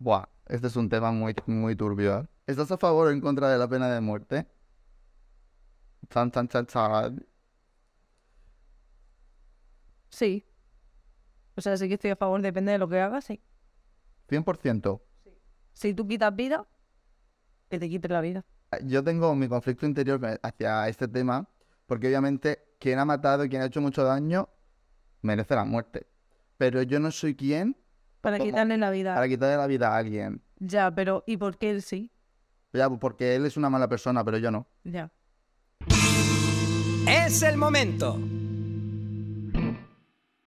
Buah, este es un tema muy, muy turbio. ¿eh? ¿Estás a favor o en contra de la pena de muerte? Chan, chan, chan, Sí. O sea, sí que estoy a favor, depende de lo que hagas, sí. 100%. Sí. Si tú quitas vida, que te quite la vida. Eh, yo tengo mi conflicto interior hacia este tema, porque obviamente quien ha matado y quien ha hecho mucho daño merece la muerte. Pero yo no soy quien para quitarle la vida. Para quitarle la vida a alguien. Ya, pero ¿y por qué él sí? Ya, pues, porque él es una mala persona, pero yo no. Ya. Es el momento